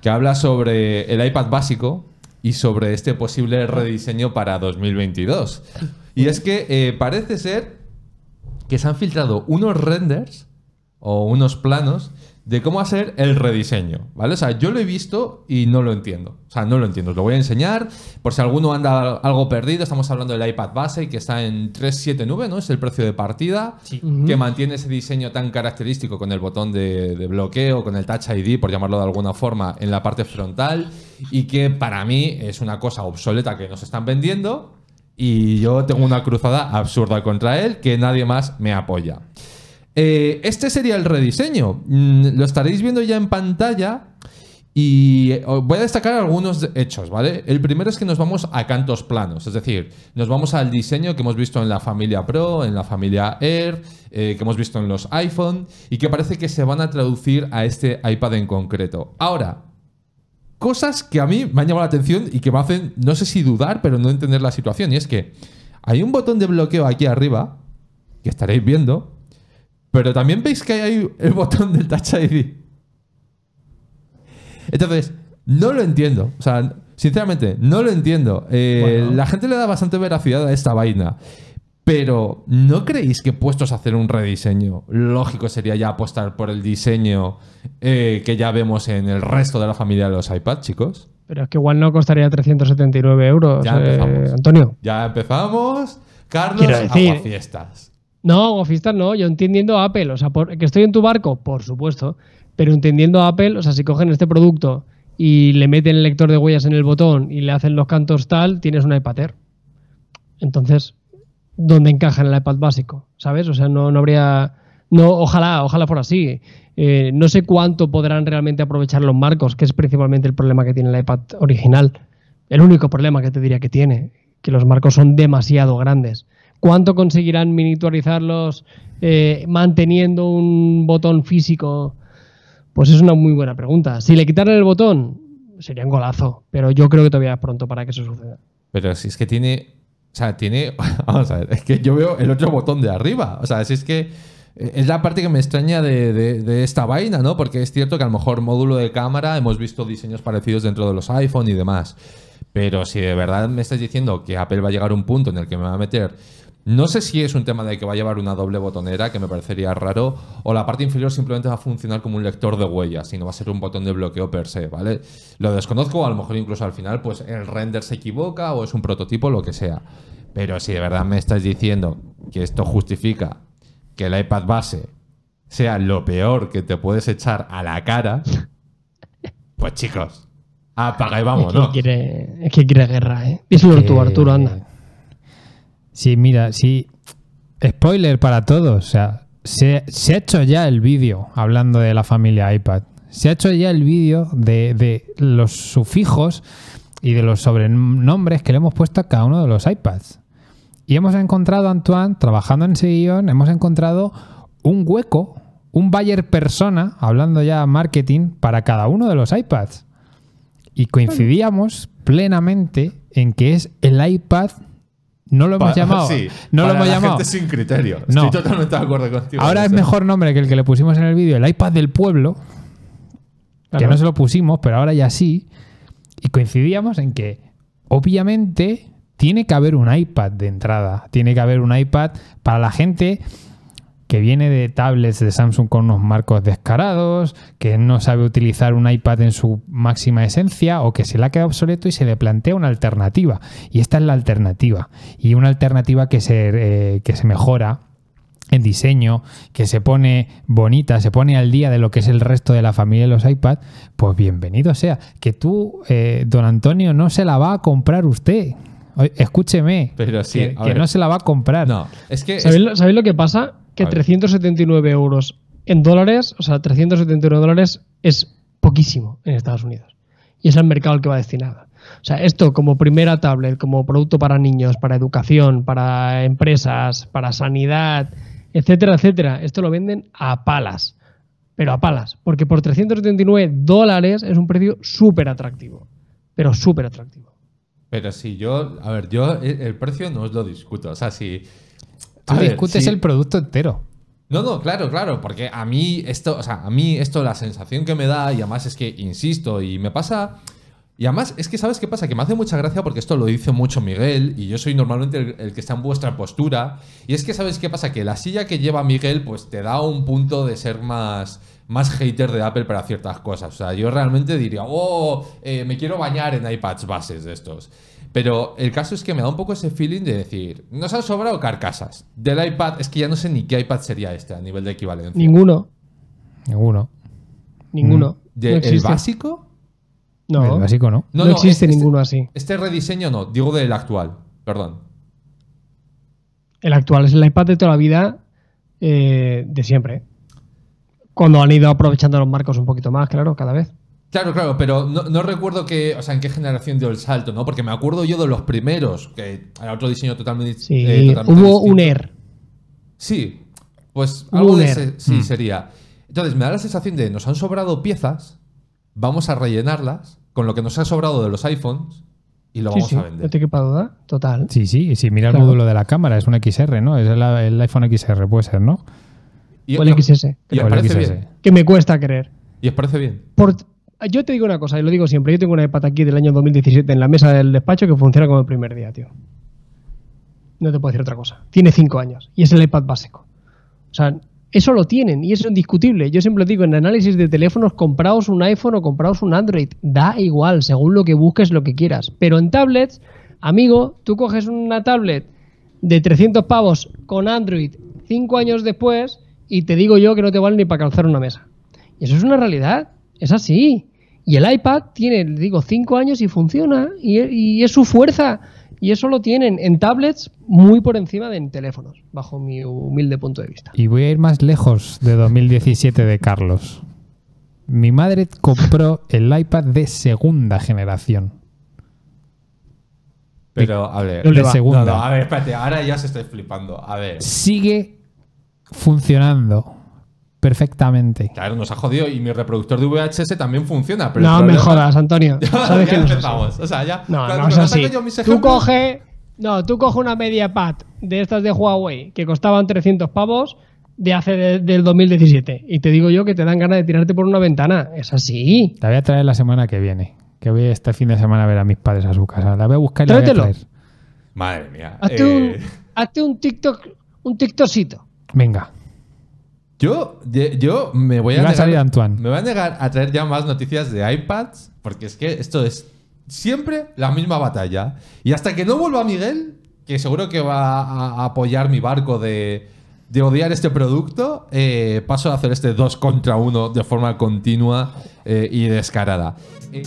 que habla sobre el iPad básico y sobre este posible rediseño para 2022. Y es que eh, parece ser que se han filtrado unos renders o unos planos de cómo hacer el rediseño, ¿vale? O sea, yo lo he visto y no lo entiendo. O sea, no lo entiendo. Os lo voy a enseñar por si alguno anda algo perdido. Estamos hablando del iPad base que está en 379, ¿no? Es el precio de partida que mantiene ese diseño tan característico con el botón de, de, bloqueo, con el Touch ID, por llamarlo de alguna forma, en la parte frontal y que para mí es una cosa obsoleta que nos están vendiendo y yo tengo una cruzada absurda contra él que nadie más me apoya. Eh, este sería el rediseño. Mm, lo estaréis viendo ya en pantalla. Y eh, voy a destacar algunos hechos, ¿vale? El primero es que nos vamos a cantos planos, es decir, nos vamos al diseño que hemos visto en la familia Pro, en la familia Air, eh, que hemos visto en los iPhone y que parece que se van a traducir a este iPad en concreto. Ahora, cosas que a mí me han llamado la atención y que me hacen, no sé si dudar, pero no entender la situación, y es que hay un botón de bloqueo aquí arriba, que estaréis viendo, pero también veis que hay el botón del Touch ID. Entonces, no lo entiendo. O sea, sinceramente, no lo entiendo. Eh, la gente le da bastante veracidad a esta vaina. Pero, ¿no creéis que puestos a hacer un rediseño, lógico sería ya apostar por el diseño eh, que ya vemos en el resto de la familia de los iPad, chicos? Pero es que igual no costaría 379 euros, ya eh, empezamos. Antonio. Ya empezamos. Carlos, a fiestas no, ofista, no, yo entendiendo Apple, o sea, que estoy en tu barco, por supuesto, pero entendiendo Apple, o sea, si cogen este producto y le meten el lector de huellas en el botón y le hacen los cantos tal, tienes un iPad Air. Entonces, ¿dónde encaja en el iPad básico? ¿Sabes? O sea, no, no habría... No, ojalá, ojalá fuera así. Eh, no sé cuánto podrán realmente aprovechar los marcos, que es principalmente el problema que tiene el iPad original. El único problema que te diría que tiene, que los marcos son demasiado grandes. ¿Cuánto conseguirán miniaturizarlos eh, manteniendo un botón físico? Pues es una muy buena pregunta. Si le quitaran el botón, sería un golazo, pero yo creo que todavía es pronto para que eso suceda. Pero si es que tiene. O sea, tiene. Vamos a ver, es que yo veo el otro botón de arriba. O sea, si es que. Eh, es la parte que me extraña de, de, esta vaina, ¿no? Porque es cierto que a lo mejor módulo de cámara hemos visto diseños parecidos dentro de los iPhone y demás. Pero si de verdad me estás diciendo que Apple va a llegar a un punto en el que me va a meter no sé si es un tema de que va a llevar una doble botonera, que me parecería raro, o la parte inferior simplemente va a funcionar como un lector de huellas sino va a ser un botón de bloqueo per se, ¿vale? Lo desconozco, a lo mejor incluso al final pues el render se equivoca o es un prototipo, lo que sea. Pero si de verdad me estás diciendo que esto justifica que el iPad base sea lo peor que te puedes echar a la cara, pues chicos, apaga y vamos, ¿no? Es que quiere, guerra, ¿eh? sobre eh, Arturo, anda. Sí, mira, sí. Spoiler para todos. O sea, se, ha hecho ya el vídeo hablando de la familia iPad. Se ha hecho ya el vídeo de, los sufijos y de los sobrenombres que le hemos puesto a cada uno de los iPads. Y hemos encontrado, Antoine, trabajando en ese guión, hemos encontrado un hueco, un buyer persona, hablando ya marketing, para cada uno de los iPads. Y coincidíamos plenamente en que es el iPad no lo hemos llamado. no lo hemos llamado. sin criterio. Estoy totalmente de acuerdo contigo. Ahora es mejor nombre que el que le pusimos en el vídeo, el iPad del pueblo. Que no se lo pusimos, pero ahora ya sí. Y coincidíamos en que, obviamente, tiene que haber un iPad de entrada. Tiene que haber un iPad para la gente que viene de tablets de Samsung con unos marcos descarados, que no sabe utilizar un iPad en su máxima esencia o que se la queda quedado obsoleto y se le plantea una alternativa. Y esta es la alternativa. Y una alternativa que se, eh, que se mejora en diseño, que se pone bonita, se pone al día de lo que es el resto de la familia de los iPads, pues bienvenido sea. Que tú, eh, don Antonio, no se la va a comprar usted. Escúcheme, Pero que, no se la va a comprar. No, es que ¿Sabéis, lo, que pasa? que 379 euros en dólares, o sea, 379 dólares es poquísimo en Estados Unidos. Y es el mercado al que va destinada. O sea, esto como primera tablet, como producto para niños, para educación, para empresas, para sanidad, etcétera, etcétera, esto lo venden a palas. Pero a palas, porque por 379 dólares es un precio súper atractivo. Pero súper atractivo. Pero si yo, a ver, yo eh, el precio no os lo discuto. O sea, si, discutes el producto entero. No, no, claro, claro, porque a mí esto, o sea, a mí esto, la sensación que me da, y además es que, insisto, y me pasa... Y además, es que sabes qué pasa, que me hace mucha gracia porque esto lo dice mucho Miguel y yo soy normalmente el, que está en vuestra postura. Y es que sabes qué pasa, que la silla que lleva Miguel pues te da un punto de ser más, más hater de Apple para ciertas cosas. O sea, yo realmente diría, oh, eh, me quiero bañar en iPads bases de estos. Pero el caso es que me da un poco ese feeling de decir, no se han sobrado carcasas. Del iPad, es que ya no sé ni qué iPad sería este a nivel de equivalencia. Ninguno. Ninguno. Ninguno. Mm. ¿De, ¿El básico? No. El básico no. No, existe este, este, ninguno así. Este rediseño no, digo del actual, perdón. El actual es el iPad de toda la vida, eh, de siempre. Cuando han ido aprovechando los marcos un poquito más, claro, cada vez. Claro, claro, pero no, recuerdo que, sea, en qué generación dio el salto, ¿no? Porque me acuerdo yo de los primeros, que era otro diseño totalmente, sí, eh, hubo un Air. Sí, pues algo de ese sí mm. sería. Entonces me da la sensación de nos han sobrado piezas, vamos a rellenarlas con lo que nos ha sobrado de los iPhones y lo vamos a vender. No te total. Sí, sí, sí, mira el módulo de la cámara, es un XR, ¿no? Es el, iPhone XR, puede ser, ¿no? o el XS. Y os parece bien. Que me cuesta creer. Y os parece bien. Por, yo te digo una cosa, y lo digo siempre, yo tengo una iPad aquí del año 2017 en la mesa del despacho que funciona como el primer día, tío. No te puedo decir otra cosa. Tiene cinco años y es el iPad básico. O sea, eso lo tienen y eso es indiscutible. Yo siempre digo, en análisis de teléfonos, compraos un iPhone o compraos un Android. Da igual, según lo que busques, lo que quieras. Pero en tablets, amigo, tú coges una tablet de 300 pavos con Android cinco años después y te digo yo que no te vale ni para calzar una mesa. Y eso es una realidad. Es así. Y el iPad tiene, digo, cinco años y funciona. Y, es su fuerza. Y eso lo tienen en tablets muy por encima de en teléfonos, bajo mi humilde punto de vista. Y voy a ir más lejos de 2017 de Carlos. Mi madre compró el iPad de segunda generación. Pero, a ver. No, a ver, espérate, ahora ya se estoy flipando. A ver. Sigue funcionando perfectamente. Claro, nos ha jodido y mi reproductor de VHS también funciona. Pero no, me jodas, Antonio. ¿Sabes No, no es así. Tú coge, no, tú coge una media pad de estas de Huawei que costaban 300 pavos de hace del 2017 y te digo yo que te dan ganas de tirarte por una ventana. Es así. Te voy a traer la semana que viene. Que voy este fin de semana a ver a mis padres a su casa. La voy a buscar y a Madre mía. Hazte, un, eh. hazte un TikTok, un Venga. Yo, me voy a, negar, a Me a traer ya más noticias de iPads, porque es que esto es siempre la misma batalla. Y hasta que no vuelva Miguel, que seguro que va a apoyar mi barco de, odiar este producto, eh, paso a hacer este 2 contra 1 de forma continua eh, y descarada. Eh,